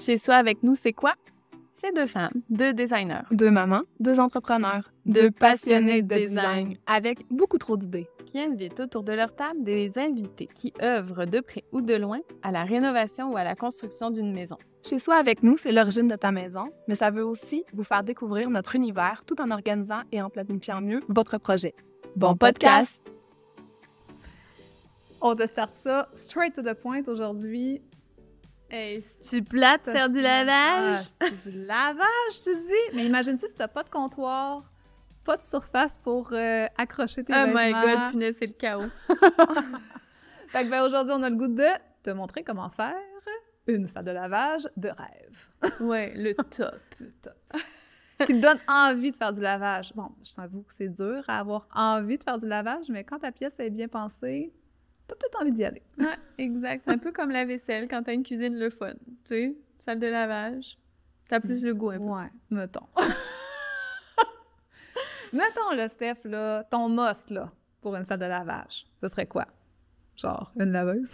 Chez soi avec nous, c'est quoi? C'est deux femmes, deux designers, deux mamans, deux entrepreneurs, deux, passionnés de design, avec beaucoup trop d'idées qui invitent autour de leur table des invités qui œuvrent de près ou de loin à la rénovation ou à la construction d'une maison. Chez soi avec nous, c'est l'origine de ta maison, mais ça veut aussi vous faire découvrir notre univers tout en organisant et en planifiant mieux votre projet. Bon, podcast. On te start ça straight to the point aujourd'hui. Hey, tu plates faire du lavage? Ah, c'est du lavage, tu dis? Mais imagine-tu si t'as pas de comptoir, pas de surface pour euh, accrocher tes vêtements. Oh my god, punaise, c'est le chaos. fait ben, aujourd'hui, on a le goût de te montrer comment faire une salle de lavage de rêve. ouais, le top. le top. Qui te donne envie de faire du lavage. Bon, je t'avoue que c'est dur à avoir envie de faire du lavage, mais quand ta pièce est bien pensée, t'as peut-être envie d'y aller. Ouais, exact. C'est un peu comme la vaisselle quand t'as une cuisine le fun. Tu sais, salle de lavage. T'as plus le goût un peu. Ouais, mettons. mettons, là, Steph, là, ton must, là, pour une salle de lavage, ce serait quoi? Genre, une laveuse?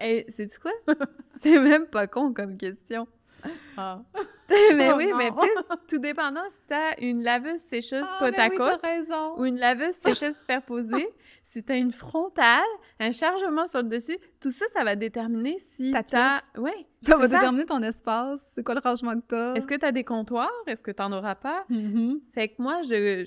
Et eh, c'est-tu quoi? c'est même pas con comme question. Ah. mais oh oui, mais tout dépendant si t'as une laveuse sécheuse côte à côte ou une laveuse sécheuse superposée, si t'as une frontale, un chargement sur le dessus, tout ça, ça va déterminer si ta pièce. Oui. Ça va déterminer ton espace, c'est quoi le rangement que t'as. Est-ce que t'as des comptoirs? Est-ce que tu t'en auras pas? Mm-hmm. Fait que moi, je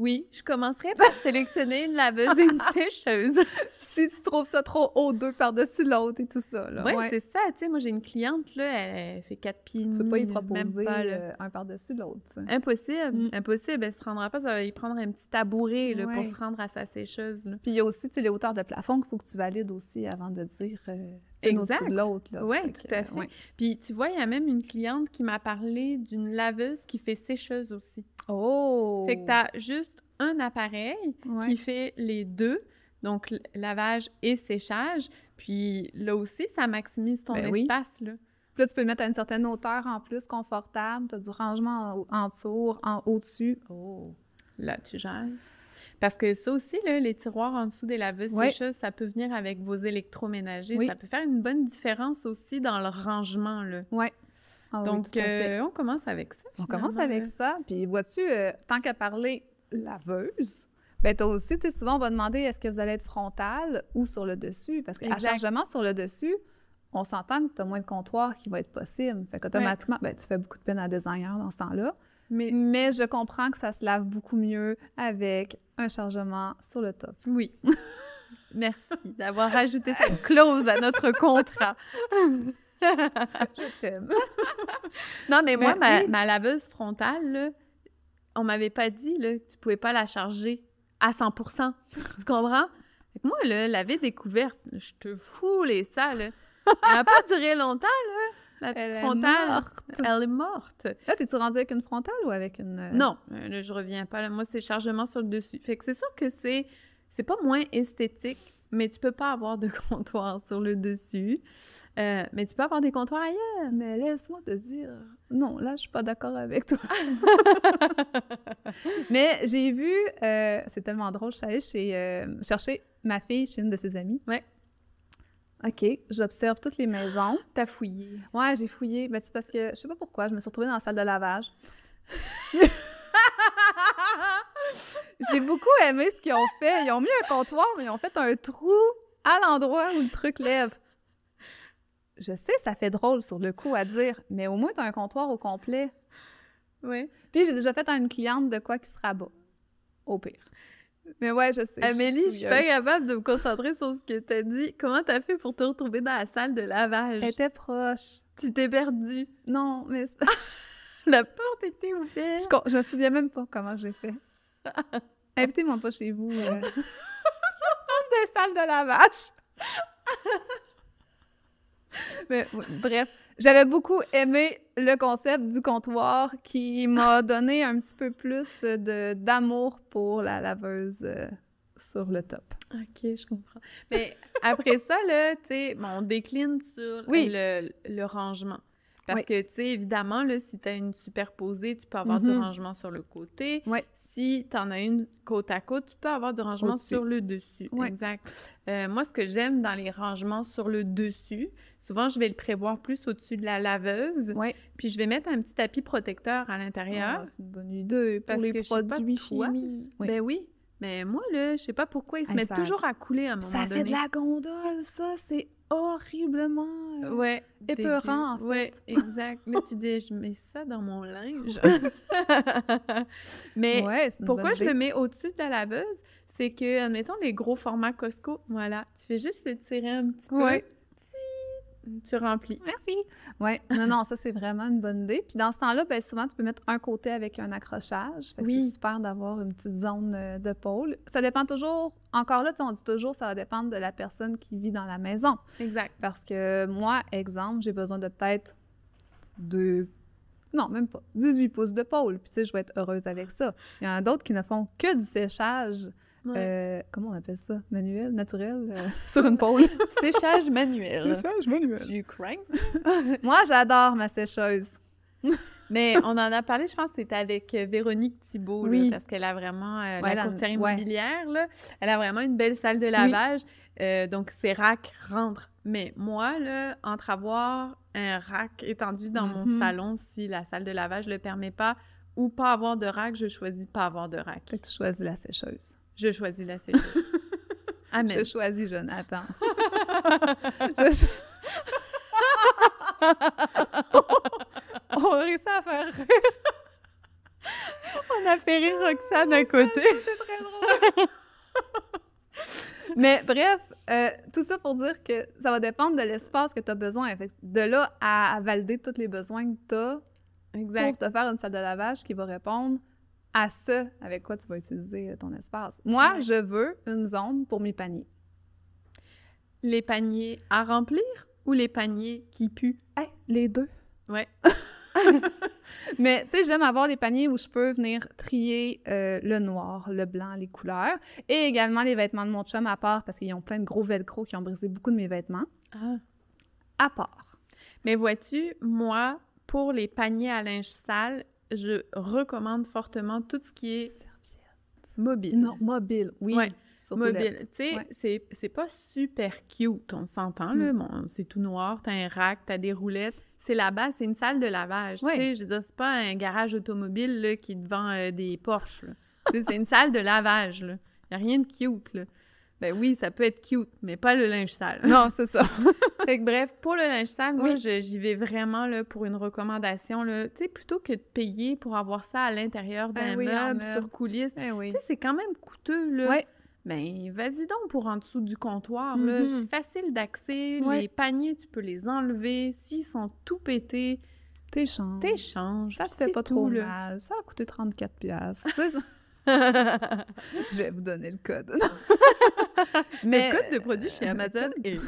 oui, je commencerai par sélectionner une laveuse et une sécheuse. si tu trouves ça trop haut, deux par-dessus l'autre et tout ça. Oui, c'est ça. Tu sais, moi, j'ai une cliente, là, elle fait quatre pieds. Tu peux pas y proposer euh, un par-dessus l'autre. Impossible. Mm. Impossible. Elle se rendra pas. Ça va y prendre un petit tabouret là, pour se rendre à sa sécheuse. Puis il y a aussi les hauteurs de plafond qu'il faut que tu valides aussi avant de dire. Euh, exact. l'autre. Oui, tout à fait. Puis tu vois, il y a même une cliente qui m'a parlé d'une laveuse qui fait sécheuse aussi. Oh! Fait que tu as juste un appareil qui fait les deux, donc lavage et séchage. Puis là aussi, ça maximise ton ben espace. Là. Puis là, tu peux le mettre à une certaine hauteur en plus, confortable. Tu as du rangement en, en dessous, en au-dessus. Oh! Là, tu jases. Parce que ça aussi, les tiroirs en dessous des laveuses sécheuses, ça peut venir avec vos électroménagers. Ça peut faire une bonne différence aussi dans le rangement. Ah oui. Donc, euh, on commence avec ça. On commence avec ça. Puis, vois-tu, euh, tant qu'à parler laveuse, bien toi aussi, tu sais, souvent, on va demander est-ce que vous allez être frontal ou sur le dessus? Parce qu'à chargement sur le dessus, on s'entend que tu as moins de comptoir qui va être possible. Fait qu'automatiquement, ben, tu fais beaucoup de peine à designer dans ce temps-là. Mais je comprends que ça se lave beaucoup mieux avec un chargement sur le top. Oui. Merci d'avoir ajouté cette clause à notre contrat. Je t'aime. non, mais, moi, ma, laveuse frontale, là, on m'avait pas dit là, que tu pouvais pas la charger à 100 Tu comprends? moi, là, laver découverte, je te fous les salles. Elle n'a pas duré longtemps, là la petite frontale. elle est morte. Là, t'es-tu rendu avec une frontale ou avec une. Euh, non, euh, je reviens pas. moi, c'est chargement sur le dessus. Fait que c'est sûr que c'est. C'est pas moins esthétique, mais tu peux pas avoir de comptoir sur le dessus. Euh, mais tu peux avoir des comptoirs ailleurs, mais laisse-moi te dire, non, là, je suis pas d'accord avec toi. mais j'ai vu, c'est tellement drôle, je suis allée chez, chercher ma fille chez une de ses amies. Ouais. OK. J'observe toutes les maisons. T'as fouillé. Ouais, j'ai fouillé. Mais ben, c'est parce que je sais pas pourquoi, je me suis retrouvée dans la salle de lavage. j'ai beaucoup aimé ce qu'ils ont fait. Ils ont mis un comptoir, mais ils ont fait un trou à l'endroit où le truc lève. Je sais, ça fait drôle sur le coup à dire, mais au moins, t'as un comptoir au complet. Oui. Puis j'ai déjà fait à une cliente de quoi qui se rabat. Au pire. Mais ouais, je sais. Amélie, je suis pas capable de me concentrer sur ce que t'as dit. Comment t'as fait pour te retrouver dans la salle de lavage? Elle était proche. Tu t'es perdue. Non, mais... la porte était ouverte. Je, me souviens même pas comment j'ai fait. Invitez-moi pas chez vous. dans euh. des salles de lavage. mais bref, j'avais beaucoup aimé le concept du comptoir qui m'a donné un petit peu plus de, d'amour pour la laveuse euh, sur le top. OK, je comprends. Mais après ça, là, on décline sur le, le, rangement. Parce que, tu sais, évidemment, là, si tu as une superposée, tu peux avoir du mm-hmm. rangement sur le côté. Si tu en as une côte à côte, tu peux avoir du rangement sur le dessus. Exact. Euh, moi, ce que j'aime dans les rangements sur le dessus, souvent, je vais le prévoir plus au-dessus de la laveuse. Puis je vais mettre un petit tapis protecteur à l'intérieur. Ah, c'est une bonne idée. Parce Pour les que produits chimiques. Ben oui, mais moi, là, je sais pas pourquoi ils se mettent toujours à couler à un moment donné. Ça fait de la gondole, ça. C'est horriblement euh, ouais, épeurant, en fait. exact. Là, tu dis, je mets ça dans mon linge. Mais pourquoi je le mets au-dessus de la laveuse? C'est que, admettons, les gros formats Costco, voilà, tu fais juste le tirer un petit peu tu remplis. Merci. Oui. non, non, ça c'est vraiment une bonne idée. Puis dans ce temps-là, ben, souvent tu peux mettre un côté avec un accrochage. oui. C'est super d'avoir une petite zone euh, de pôle. Ça dépend toujours. Encore là, on dit toujours, ça va dépendre de la personne qui vit dans la maison. Exact. Parce que moi, exemple, j'ai besoin de peut-être de non, même pas. 18 pouces de pôle. Puis, tu sais, je vais être heureuse avec ça. Il y en a d'autres qui ne font que du séchage. Euh, comment on appelle ça? Manuel? Naturel? Euh, sur une séchage manuel. Séchage manuel. Tu Moi, j'adore ma sécheuse. Mais on en a parlé, je pense, c'était avec euh, Véronique Thibault, parce qu'elle a vraiment, la courtière immobilière, elle a vraiment une belle salle de lavage. donc, ses racks rentrent. Mais moi, là, entre avoir un rack étendu dans mon mm-hmm. salon, si la salle de lavage ne le permet pas, ou pas avoir de rack, je choisis pas avoir de rack. Et tu choisis la sécheuse. Je choisis la série. Amen. Je choisis Jonathan. Je on, à faire rire. on a fait rire Roxane à côté. très drôle. Mais bref, euh, tout ça pour dire que ça va dépendre de l'espace que tu as besoin. de là à, valider tous les besoins que tu as exact. pour te faire une salle de lavage qui va répondre à ça avec quoi tu vas utiliser euh, ton espace. Moi, je veux une zone pour mes paniers. Les paniers à remplir ou les paniers qui puent? les deux. Ouais. Mais tu sais, j'aime avoir des paniers où je peux venir trier euh, le noir, le blanc, les couleurs et également les vêtements de mon chum à part parce qu'ils ont plein de gros velcro qui ont brisé beaucoup de mes vêtements. Ah. À part. Mais vois-tu, moi, pour les paniers à linge sale, je recommande fortement tout ce qui est mobile. Non, mobile, oui. mobile. Tu sais, c'est pas super cute, on s'entend, là. Mm. c'est tout noir, t'as un rack, t'as des roulettes. C'est là-bas, c'est une salle de lavage. Tu sais, je veux dire, c'est pas un garage automobile là, qui te vend euh, des Porsche. c'est une salle de lavage, là. Y a rien de cute, là. Ben oui, ça peut être cute, mais pas le linge sale. Non, c'est ça. fait bref, pour le linge sale, moi, j'y vais vraiment là, pour une recommandation. Tu sais, plutôt que de payer pour avoir ça à l'intérieur d'un ben meuble, sur coulisses, ben c'est quand même coûteux, là. Ben, vas-y donc pour en dessous du comptoir, mm-hmm. C'est facile d'accès. Les paniers, tu peux les enlever. S'ils sont tout pétés... T'échanges. T'échanges. Ça, c'était pas trop Ça a coûté 34 Je vais vous donner le code. mais... Le code de produit chez euh, Amazon est...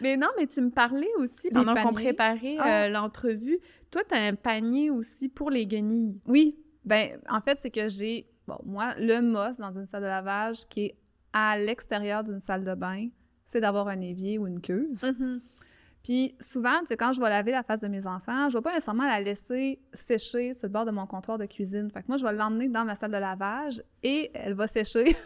mais non, mais tu me parlais aussi, pendant qu'on préparait ah. euh, l'entrevue, toi, tu as un panier aussi pour les guenilles. Oui. Ben, en fait, c'est que j'ai, bon, moi, le must dans une salle de lavage qui est à l'extérieur d'une salle de bain, c'est d'avoir un évier ou une cuve. Mm-hmm. Puis souvent, c'est quand je vais laver la face de mes enfants, je vais pas nécessairement la laisser sécher sur le bord de mon comptoir de cuisine. Fait que moi, je vais l'emmener dans ma salle de lavage et elle va sécher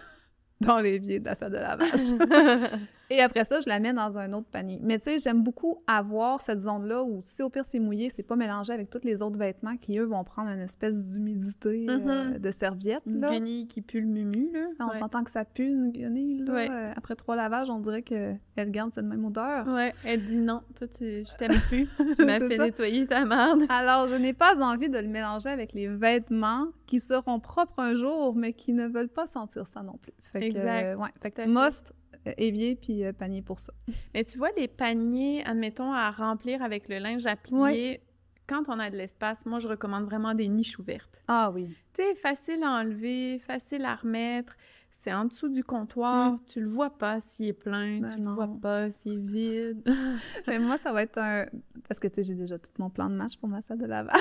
dans l'évier de la salle de lavage. Et après ça, je la mets dans un autre panier. Mais tu sais, j'aime beaucoup avoir cette zone-là où, si au pire c'est mouillé, c'est pas mélangé avec tous les autres vêtements qui, eux, vont prendre une espèce d'humidité euh, mm-hmm. de serviette. Une guenille qui pue le mumu, là. On s'entend que ça pue, une guenille, euh, après trois lavages, on dirait qu'elle garde cette même odeur. Ouais, elle dit non, toi, tu, je t'aime plus. tu m'as fait nettoyer ta merde. Alors, je n'ai pas envie de le mélanger avec les vêtements qui seront propres un jour, mais qui ne veulent pas sentir ça non plus. exact. Que, ouais. Fait que must euh, évier puis euh, panier pour ça. Mais tu vois, les paniers, admettons, à remplir avec le linge à plier, quand on a de l'espace, moi, je recommande vraiment des niches ouvertes. Ah oui. Tu sais, facile à enlever, facile à remettre. C'est en dessous du comptoir, mm. tu le vois pas s'il est plein, ben tu le vois pas s'il est vide. Mais moi, ça va être un... Parce que, tu sais, j'ai déjà tout mon plan de match pour ma salle de lavage,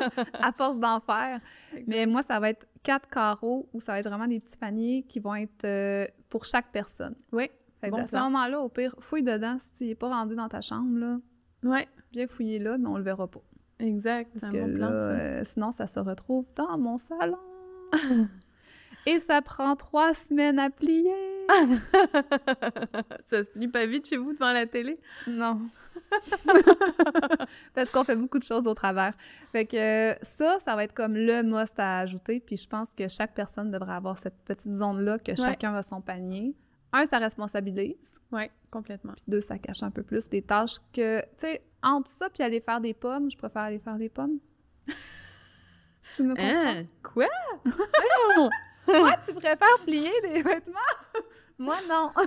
à force d'en faire. Mais moi, ça va être quatre carreaux où ça va être vraiment des petits paniers qui vont être... Euh, pour chaque personne. Oui. à ce moment-là, au pire, fouille dedans si tu n'es pas rendu dans ta chambre. Là. Ouais. Viens fouiller là, mais on le verra pas. Exact. Euh, sinon, ça se retrouve dans mon salon. Et ça prend trois semaines à plier. ça se plie pas vite chez vous devant la télé? Non. Parce qu'on fait beaucoup de choses au travers. Fait que euh, ça, ça va être comme le must à ajouter. Puis je pense que chaque personne devrait avoir cette petite zone-là que chacun a son panier. Un, ça responsabilise. Oui, complètement. Puis deux, ça cache un peu plus les tâches que, tu sais, entre ça puis aller faire des pommes, je préfère aller faire des pommes. tu me comprends? Hein? Quoi? Moi, tu préfères plier des vêtements? moi, non.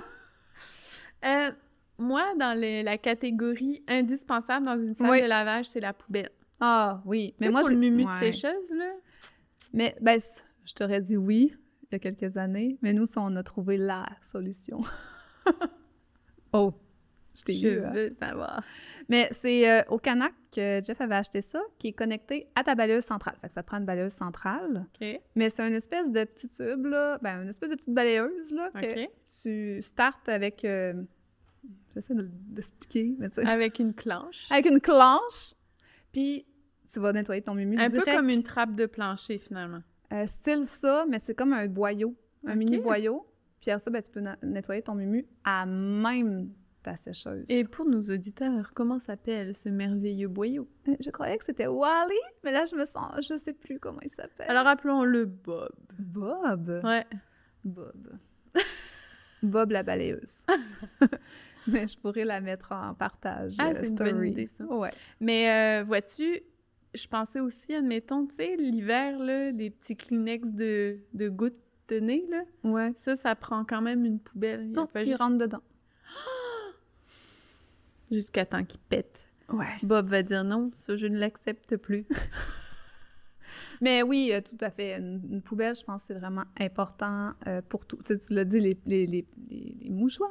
Euh, moi, dans la catégorie indispensable dans une salle de lavage, c'est la poubelle. Ah oui. Mais moi, je... le mumu de sécheuse, là. Mais, ben, je t'aurais dit oui il y a quelques années, mais nous, on a trouvé la solution. oh! Je, eu, hein. veux savoir. Mais c'est euh, au Canac que Jeff avait acheté ça, qui est connecté à ta balayeuse centrale. Fait ça te prend une balayeuse centrale. OK. Mais c'est une espèce de petit tube, là, ben, une espèce de petite balayeuse, là, que tu startes avec... Euh, j'essaie de Avec une clanche. Avec une clanche, puis tu vas nettoyer ton mumu Un peu comme une trappe de plancher, finalement. Euh, style ça, mais c'est comme un boyau, un mini boyau. Puis après ça, ben, tu peux nettoyer ton mumu à même ta Et pour nos auditeurs, comment s'appelle ce merveilleux boyau? Euh, je croyais que c'était Wally, mais là, je me sens... Je sais plus comment il s'appelle. Alors, appelons-le Bob. Bob? Ouais. Bob. Bob la balayeuse. mais je pourrais la mettre en partage. Ah, euh, c'est une bonne idée, ça. Ouais. Mais euh, vois-tu, je pensais aussi, admettons, tu sais, l'hiver, les petits Kleenex de, gouttes de nez, là. Ouais. Ça, ça prend quand même une poubelle. Il non, pas juste... rentre dedans. jusqu'à temps qu'il pète. Ouais. Bob va dire non, ça je ne l'accepte plus. Mais oui, euh, tout à fait. Une, poubelle, je pense c'est vraiment important euh, pour tout. Tu, l'as dit, les, mouchoirs.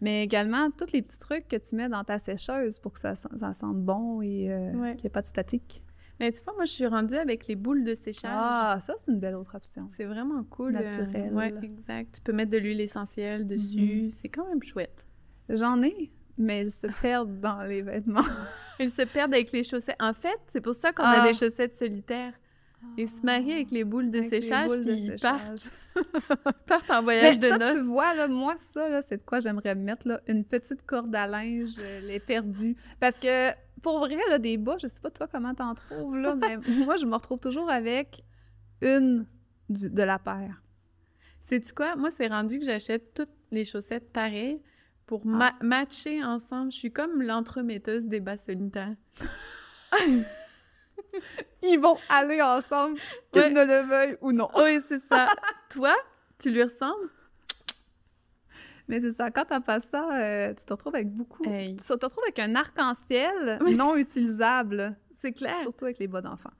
Mais également, tous les petits trucs que tu mets dans ta sécheuse pour que ça, ça sente bon et euh, qu'il n'y ait pas de statique. Mais tu vois, moi, je suis rendue avec les boules de séchage. Ah, ça, c'est une belle autre option. C'est vraiment cool. Naturel. ouais, exact. Tu peux mettre de l'huile essentielle dessus. Mm-hmm. C'est quand même chouette. J'en ai mais elles se perdent dans les vêtements. elles se perdent avec les chaussettes. En fait, c'est pour ça qu'on a ah. des chaussettes solitaires. Ils se marient avec les boules de séchage, de ils partent. en voyage de noces. Tu vois, moi, ça, c'est de quoi j'aimerais mettre, une petite corde à linge, euh, les perdus. Parce que, pour vrai, là, des bas, je sais pas toi comment t'en trouves, là, mais moi, je me retrouve toujours avec une de la paire. Sais-tu quoi? Moi, c'est rendu que j'achète toutes les chaussettes pareilles, pour ah. matcher ensemble. Je suis comme l'entremetteuse des bas solitaires. Ils vont aller ensemble, qu'ils ne le veuillent ou non. Oui, c'est ça. Toi, tu lui ressembles? Mais c'est ça, quand t'as pas ça, euh, tu te retrouves avec beaucoup. Tu te retrouves avec un arc-en-ciel non utilisable. C'est clair. Surtout avec les bas d'enfants.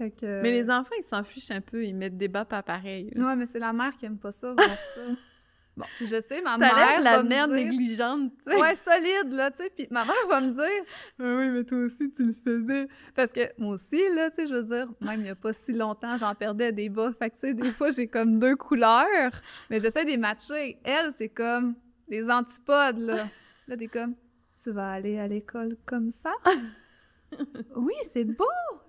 Mais les enfants, ils s'en fichent un peu, ils mettent des bas pas pareils. Ouais, mais c'est la mère qui aime pas ça, ça. Bon, je sais, ma mère. la mère dire... négligente, tu sais. Ouais, solide, là, tu sais. Puis ma mère va me dire. Ah oui, mais toi aussi, tu le faisais. Parce que moi aussi, là, tu sais, je veux dire, même il n'y a pas si longtemps, j'en perdais des bas. Fait que, tu sais, des fois, j'ai comme deux couleurs, mais j'essaie de les matcher. Elle, c'est comme les antipodes, là. Là, t'es comme, tu vas aller à l'école comme ça? oui, c'est beau!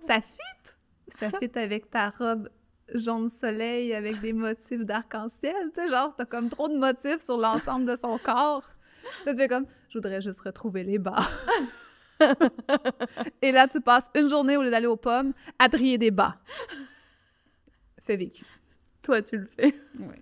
Ça fit! Ça fit avec ta robe jaune soleil avec des motifs d'arc-en-ciel. Tu sais, genre, t'as comme trop de motifs sur l'ensemble de son corps. tu fais comme, je voudrais juste retrouver les bas. Et là, tu passes une journée au lieu d'aller aux pommes à trier des bas. Fais vécu. Toi, tu le fais. Oui.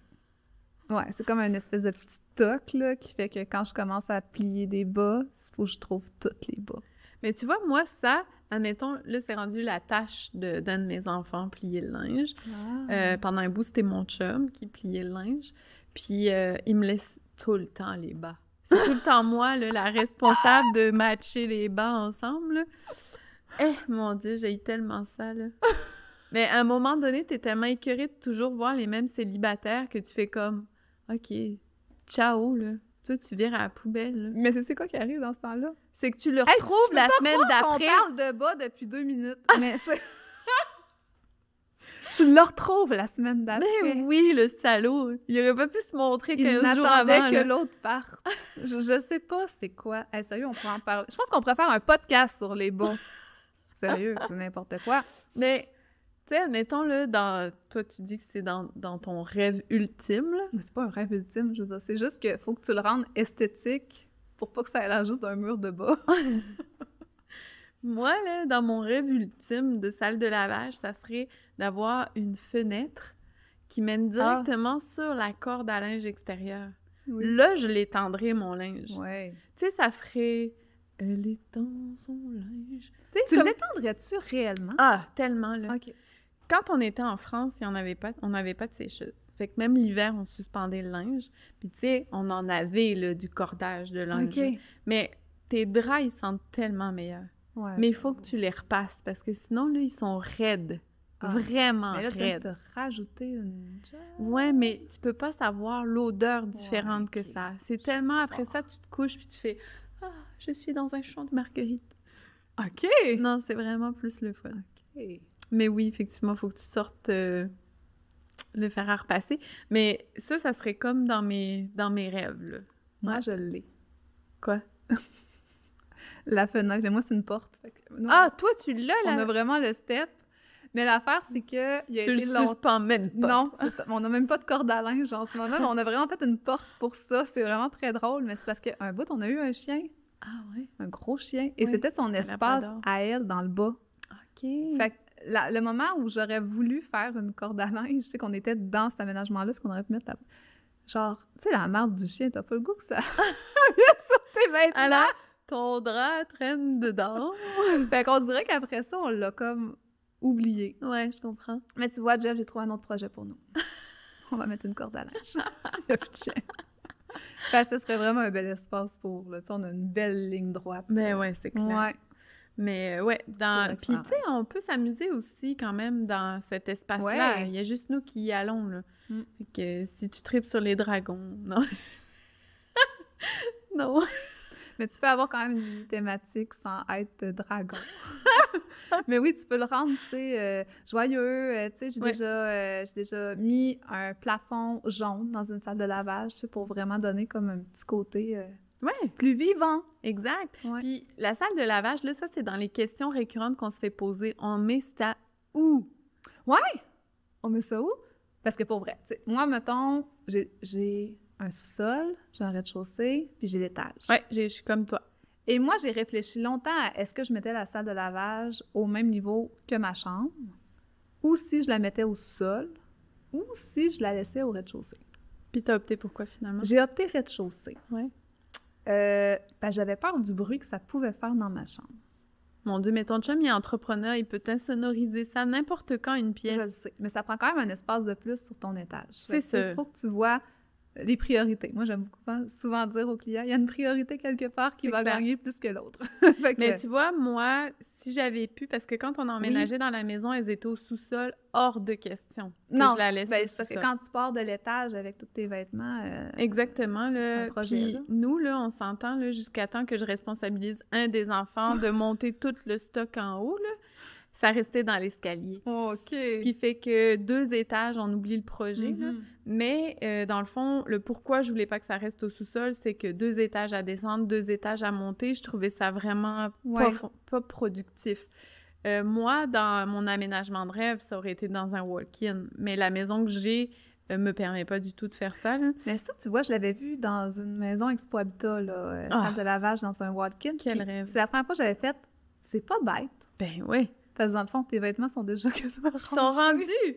Ouais, c'est comme une espèce de petit toc, là, qui fait que quand je commence à plier des bas, il faut que je trouve toutes les bas. Mais tu vois, moi, ça, admettons, là, c'est rendu la tâche d'un de, mes enfants plier le linge. Ah. Euh, pendant un bout, c'était mon chum qui pliait le linge. Puis, euh, il me laisse tout le temps les bas. C'est tout le temps moi, la responsable de matcher les bas ensemble. Eh, mon Dieu, j'ai tellement ça, Mais à un moment donné, t'es tellement écœurée de toujours voir les mêmes célibataires que tu fais comme, OK, ciao, là. Toi, tu viens à la poubelle. Mais c'est quoi qui arrive dans ce temps-là? C'est que tu le retrouves la semaine d'après. On parle de bas depuis deux minutes. tu le retrouves la semaine d'après. Mais oui, le salaud. Il aurait pas pu se montrer qu'un jour avant. que l'autre parte. je, ne sais pas c'est quoi. sérieux, on peut en parler. Je pense qu'on pourrait faire un podcast sur les bons. sérieux, c'est n'importe quoi. Mais sais, admettons, là, dans... toi, tu dis que c'est dans, ton rêve ultime, là. mais c'est pas un rêve ultime, je veux dire. C'est juste qu'il faut que tu le rendes esthétique pour pas que ça ait juste d'un mur de bas. Moi, là, dans mon rêve ultime de salle de lavage, ça serait d'avoir une fenêtre qui mène ah. directement sur la corde à linge extérieure. Là, je l'étendrais, mon linge. Tu sais, ça ferait... Elle étend son linge. tu l'étendrais-tu réellement? Ah, tellement, là. OK quand on était en France, y en avait pas, on n'avait pas de sécheuse. Fait que même l'hiver, on suspendait le linge. Puis tu sais, on en avait là, du cordage de linge. Mais tes draps, ils sentent tellement meilleurs. mais il faut que tu les repasses parce que sinon, là, ils sont raides. Ah. vraiment raides. te rajouter une Ouais, mais tu peux pas savoir l'odeur différente que ça. C'est tellement après ça, tu te couches puis tu fais Ah, je suis dans un champ de marguerite. OK! Non, c'est vraiment plus le fun. OK. Mais oui, effectivement, il faut que tu sortes euh, le fer à repasser. Mais ça, ça serait comme dans mes, dans mes rêves. Là. Moi, je l'ai. Quoi? la fenêtre. Mais moi, c'est une porte. ah, toi, tu l'as, là! On a vraiment le step. Mais l'affaire, c'est que. tu le suspends même pas. Non, on n'a même pas de corde à linge en ce moment. on a vraiment fait une porte pour ça. C'est vraiment très drôle, mais c'est parce qu'un bout, on a eu un chien. Ah ouais? Un gros chien. Et c'était son espace à elle dans le bas. OK. Fait que le moment où j'aurais voulu faire une corde à linge, je sais qu'on était dans cet aménagement-là, qu'on aurait pu mettre la. Genre, tu sais, la marde du chien, t'as pas le goût que ça. sur tes vêtements. Alors, ton drap traîne dedans. fait qu'on dirait qu'après ça, on l'a comme oublié. Ouais, je comprends. Mais tu vois, Jeff, j'ai trouvé un autre projet pour nous. on va mettre une corde à linge. Il y serait vraiment un bel espace pour. Tu on a une belle ligne droite. Mais ben ouais, c'est clair. Mais euh, ouais, dans... puis tu sais, on peut s'amuser aussi quand même dans cet espace-là. Il y a juste nous qui y allons, là. Mm. Fait que si tu tripes sur les dragons, non. non. Mais tu peux avoir quand même une thématique sans être dragon. Mais oui, tu peux le rendre, tu sais, euh, joyeux. Euh, tu sais, j'ai déjà, déjà mis un plafond jaune dans une salle de lavage, pour vraiment donner comme un petit côté oui, plus vivant, exact. Puis la salle de lavage, là, ça, c'est dans les questions récurrentes qu'on se fait poser. On met ça où? Ouais! On met ça où? Parce que pour vrai, moi, mettons, j'ai un sous-sol, j'ai un rez-de-chaussée, puis j'ai l'étage. Oui, je suis comme toi. Et moi, j'ai réfléchi longtemps à est-ce que je mettais la salle de lavage au même niveau que ma chambre, ou si je la mettais au sous-sol, ou si je la laissais au rez-de-chaussée. Puis t'as opté pour quoi finalement? J'ai opté rez-de-chaussée. Ouais. Euh, ben, j'avais peur du bruit que ça pouvait faire dans ma chambre. Mon Dieu, mais ton chum il est entrepreneur, il peut insonoriser ça n'importe quand une pièce. mais ça prend quand même un espace de plus sur ton étage. C'est sûr. Il faut que tu vois les priorités. Moi, j'aime beaucoup souvent dire aux clients, il y a une priorité quelque part qui va gagner plus que l'autre. Mais tu vois, moi, si j'avais pu, parce que quand on emménageait emménagé dans la maison, elles étaient au sous-sol, hors de question. non, ben, c'est parce que quand tu pars de l'étage avec tous tes vêtements, euh, exactement. Là, projet, puis nous, là, on s'entend jusqu'à temps que je responsabilise un des enfants de monter tout le stock en haut. Là ça restait dans l'escalier. Oh, OK. Ce qui fait que deux étages, on oublie le projet. Mhm. Mais euh, dans le fond, le pourquoi je voulais pas que ça reste au sous-sol, c'est que deux étages à descendre, deux étages à monter, je trouvais ça vraiment pas, pas, productif. Euh, moi, dans mon aménagement de rêve, ça aurait été dans un walk-in. Mais la maison que j'ai ne euh, me permet pas du tout de faire ça. Mais ça, tu vois, je l'avais vu dans une maison Expo Habitat, là, ah! salle de lavage dans un walk-in. Quel rêve! C'est la première fois que j'avais fait. C'est pas bête. Ben oui. Parce que dans le fond, tes vêtements sont déjà quasiment Ils sont rendus!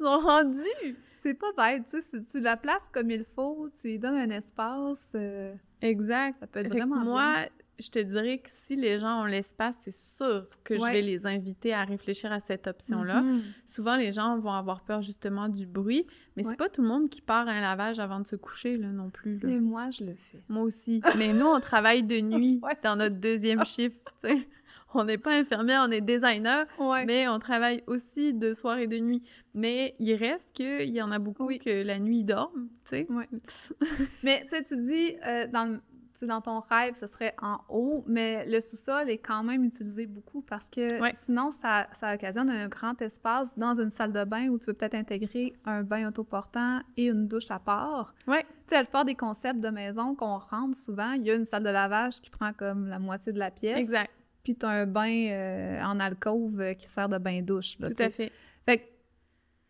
Ils sont rendus! C'est pas bête, tu sais. Tu la places comme il faut, tu lui donnes un espace. Euh, exact. Ça peut être Moi, je te dirais que si les gens ont l'espace, c'est sûr que je vais les inviter à réfléchir à cette option-là. Mm-hmm. Souvent, les gens vont avoir peur justement du bruit, mais c'est pas tout le monde qui part à un lavage avant de se coucher, là, non plus. Mais moi, je le fais. Moi aussi. mais nous, on travaille de nuit dans notre deuxième chiffre, tu sais on n'est pas infirmière, on est designer, mais on travaille aussi de soirée et de nuit. Mais il reste qu'il y en a beaucoup que la nuit dorment, tu sais. mais tu sais, tu dis, euh, dans, dans ton rêve, ce serait en haut, mais le sous-sol est quand même utilisé beaucoup parce que sinon, ça, occasionne un grand espace dans une salle de bain où tu peux peut-être intégrer un bain autoportant et une douche à part. Oui. Tu sais, la des concepts de maison qu'on rentre souvent, il y a une salle de lavage qui prend comme la moitié de la pièce. Exact puis tu as un bain euh, en alcôve euh, qui sert de bain douche. Tout à fait. Fait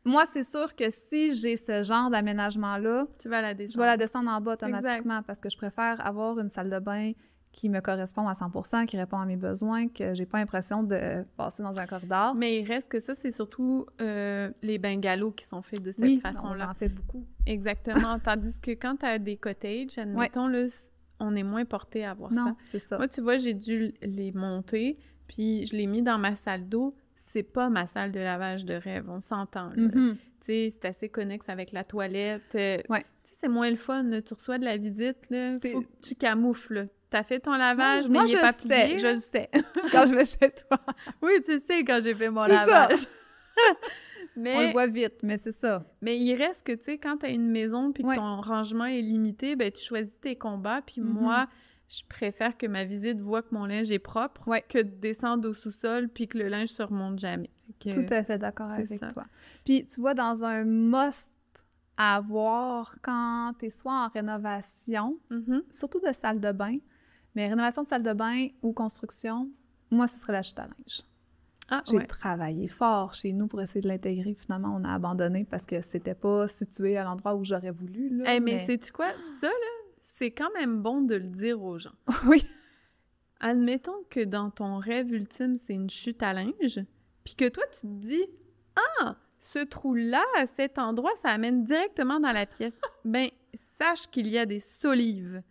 moi, c'est sûr que si j'ai ce genre d'aménagement-là, tu vas la descendre. je vais la descendre en bas automatiquement parce que je préfère avoir une salle de bain qui me correspond à 100 qui répond à mes besoins, que j'ai pas l'impression de passer dans un corridor. Mais il reste que ça, c'est surtout les euh, les bungalows qui sont faits de cette façon-là. on en fait beaucoup. Exactement. Tandis que quand tu as des cottages, admettons, le, on est moins porté à voir ça. Moi, tu vois, j'ai dû les monter, puis je l'ai mis dans ma salle d'eau. C'est pas ma salle de lavage de rêve, on s'entend. Mm-hmm. Tu sais, c'est assez connexe avec la toilette. Euh, ouais. Tu sais, c'est moins le fun. Tu reçois de la visite, là. Faut tu camoufles. T'as fait ton lavage, mais il est pas plié. je le sais. quand je vais chez toi. Oui, tu sais quand j'ai fait mon lavage. Mais, on le voit vite, mais c'est ça. Mais il reste que, tu sais, quand tu as une maison puis que ton rangement est limité, ben tu choisis tes combats. Puis mm-hmm. moi, je préfère que ma visite voit que mon linge est propre que de descendre au sous-sol puis que le linge se remonte jamais. Euh, Tout à fait d'accord avec toi. Puis tu vois, dans un must à avoir quand tu es soit en rénovation, mm-hmm. surtout de salle de bain, mais rénovation de salle de bain ou construction, moi, ce serait la linge. Ah, j'ai travaillé fort chez nous pour essayer de l'intégrer. Finalement, on a abandonné parce que c'était pas situé à l'endroit où j'aurais voulu. Là, eh, mais, sais-tu quoi? Ah! Ça, c'est quand même bon de le dire aux gens. oui. Admettons que dans ton rêve ultime, c'est une chute à linge, puis que toi, tu te dis Ah, ce trou-là, à cet endroit, ça amène directement dans la pièce. ben, sache qu'il y a des solives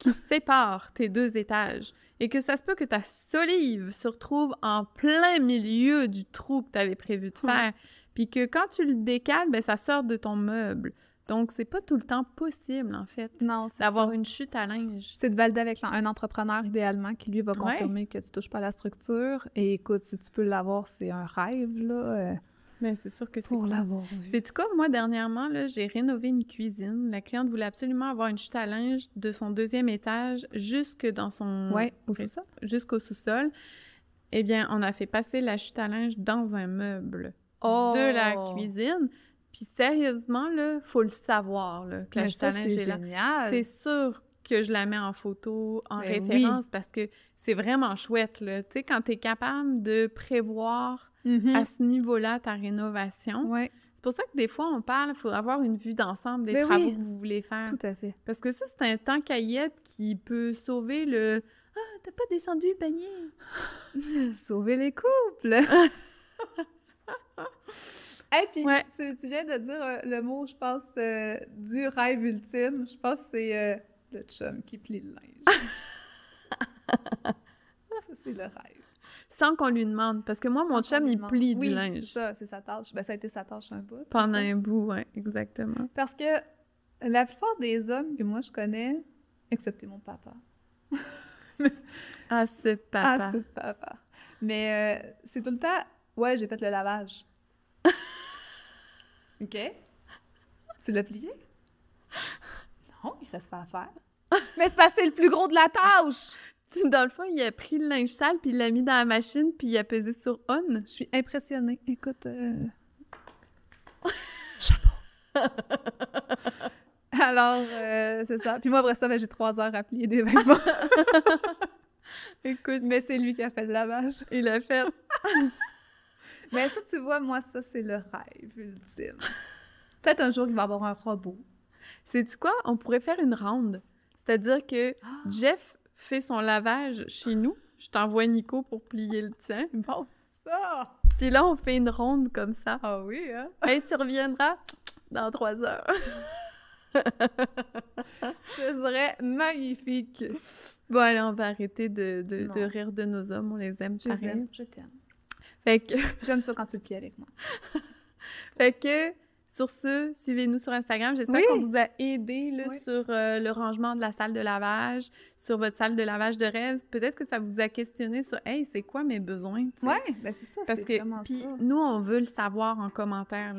qui sépare tes deux étages et que ça se peut que ta solive se retrouve en plein milieu du trou que tu avais prévu de faire, puis que quand tu le décales, ben, ça sort de ton meuble. Donc, c'est pas tout le temps possible, en fait, d'avoir une chute à linge. C'est de valider avec un entrepreneur, idéalement, qui lui va confirmer que tu touches pas la structure. Et écoute, si tu peux l'avoir, c'est un rêve, là. Euh, mais c'est sûr que c'est pour l'avoir C'est tout comme moi dernièrement là, j'ai rénové une cuisine. La cliente voulait absolument avoir une chute à linge de son deuxième étage jusque dans son ouais, jusqu'au sous-sol. Eh bien, on a fait passer la chute à linge dans un meuble de la oh! cuisine. Puis sérieusement là, faut le savoir là, la chute à linge est, là. C'est sûr que je la mets en photo, en ben référence, parce que c'est vraiment chouette. Tu sais, quand tu es capable de prévoir Mm-hmm. à ce niveau-là ta rénovation. Ouais. C'est pour ça que des fois, on parle, il faut avoir une vue d'ensemble des ben travaux que vous voulez faire. Tout à fait. Parce que ça, c'est un temps caillette qui peut sauver le « Ah, t'as pas descendu le panier! » Sauver les couples! Et puis, tu, viens de dire euh, le mot, je pense, euh, du rêve ultime. Je pense que c'est euh, le chum qui plie le linge. ça, c'est le rêve sans qu'on lui demande. Parce que moi, mon chum, il plie du oui, linge. c'est ça, c'est sa tâche. Ben, ça a été sa tâche un bout. Pendant un bout, oui, exactement. Parce que la plupart des hommes que moi, je connais, excepté mon papa. ah, ce ah, papa. Ah, c'est papa. Mais euh, c'est tout le temps, ouais, j'ai fait le lavage. OK. Tu l'as plié? Non, il reste à faire. Mais c'est parce que c'est le plus gros de la tâche! Dans le fond, il a pris le linge sale, puis il l'a mis dans la machine, puis il a pesé sur on. Je suis impressionnée. Écoute. Euh. Chapeau. Alors, euh, c'est ça. Puis moi, après ça, ben, j'ai trois heures à plier des vêtements. Écoute. Mais c'est lui qui a fait le lavage. Il l'a fait. Mais ça, tu vois, moi, ça, c'est le rêve ultime. Peut-être un jour, il va avoir un robot. C'est tu quoi? On pourrait faire une ronde. C'est-à-dire que ah! Jeff fait son lavage chez nous. Je t'envoie Nico pour plier le tien. Bon, ça! Puis là, on fait une ronde comme ça. Ah oui, hein? tu reviendras dans trois heures. Ce serait magnifique. Bon, allez, on va arrêter de, rire de nos hommes. On les aime. Je les aime, je t'aime. Fait que... J'aime ça quand tu plies avec moi. fait que sur ce, suivez-nous sur Instagram. J'espère qu'on vous a aidé là, sur euh, le rangement de la salle de lavage, sur votre salle de lavage de rêve. Peut-être que ça vous a questionné sur Hey, c'est quoi mes besoins? Oui, ben c'est ça. Parce que puis nous, on veut le savoir en commentaire.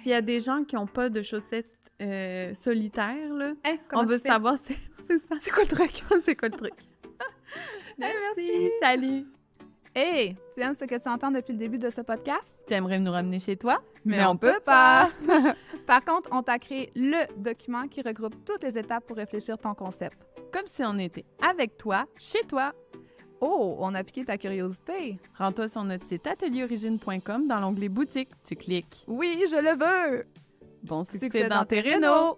S'il y a des gens qui n'ont pas de chaussettes euh, solitaires, là, hein, on veut savoir c'est, C'est quoi le truc? c'est quoi le truc? merci. Salut. Hey, aimes ce que tu entends depuis le début de ce podcast? Tu aimerais nous ramener chez toi, mais, on, peut pas. Par contre, on t'a créé le document qui regroupe toutes les étapes pour réfléchir ton concept. Comme si on était avec toi, chez toi. Oh, on a piqué ta curiosité. Rends-toi sur notre site atelierorigine.com dans l'onglet boutique. Tu cliques. Oui, je le veux. Bon succès, dans, dans tes rénaux.